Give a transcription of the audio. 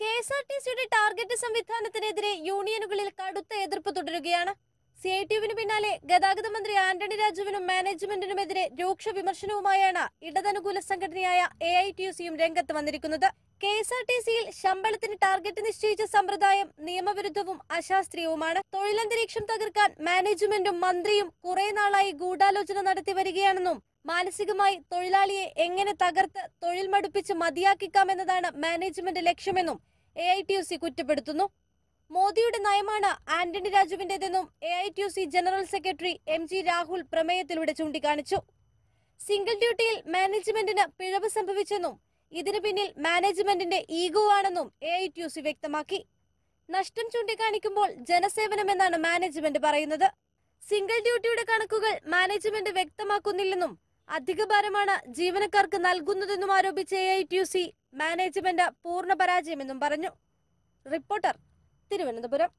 K S R T സിയുടെ target സംവിധാനത്തിനെതിരെ യൂണിയനുകളിൽ കടുത്ത എതിർപ്പ് തുടരുകയാണ് സി ഐ ടിയുവിന് പിന്നാലെ ഗതാഗത മന്ത്രി ആന്റണി രാജുവിനും മാനേജ്മെന്റിനുമെതിരെ രൂക്ഷ വിമർശനവുമായാണ് ഇടതനുകൂല സംഘടനയായ എ ഐ ടി യു സിയും രംഗത്ത് വന്നിരിക്കുന്നത് കെ എസ് ആർ ടി സിയിൽ ശമ്പളത്തിന് ടാർഗറ്റ് നിശ്ചയിച്ച സമ്പ്രദായം നിയമവിരുദ്ധവും അശാസ്ത്രീയവുമാണ് തൊഴിലന്തരീക്ഷം തകർക്കാൻ മാനേജ്മെന്റും മന്ത്രിയും കുറെ നാളായി ഗൂഢാലോചന നടത്തി വരികയാണെന്നും മാനസികമായി തൊഴിലാളിയെ എങ്ങനെ തകർത്ത് തൊഴിൽ മടുപ്പിച്ച് മതിയാക്കിക്കാമെന്നതാണ് മാനേജ്മെന്റ് ലക്ഷ്യമെന്നും A I T U C കുറ്റപ്പെടുത്തുന്നു മോദിയുടെ നയമാണ് ആന്റണി രാജുവിന്റേതെന്നും A I T U C general secretary M G Rahul പ്രമേയത്തിലൂടെ ചൂണ്ടിക്കാണിച്ചു സിംഗിൾ ഡ്യൂട്ടിയിൽ മാനേജ്മെന്റിന് പിഴവ് സംഭവിച്ചെന്നും ഇതിനു പിന്നിൽ മാനേജ്മെന്റിന്റെ ഈഗോ ആണെന്നും A I T U C വ്യക്തമാക്കി നഷ്ടം ചൂണ്ടിക്കാണിക്കുമ്പോൾ ജനസേവനമെന്നാണ് മാനേജ്മെന്റ് പറയുന്നത് സിംഗിൾ ഡ്യൂട്ടിയുടെ കണക്കുകൾ മാനേജ്മെന്റ് വ്യക്തമാക്കുന്നില്ലെന്നും അധിക ഭാരമാണ് ജീവനക്കാർക്ക് നൽകുന്നതെന്നും ആരോപിച്ച A I T U C management പൂർണ്ണ പരാജയമെന്നും പറഞ്ഞു റിപ്പോർട്ടർ തിരുവനന്തപുരം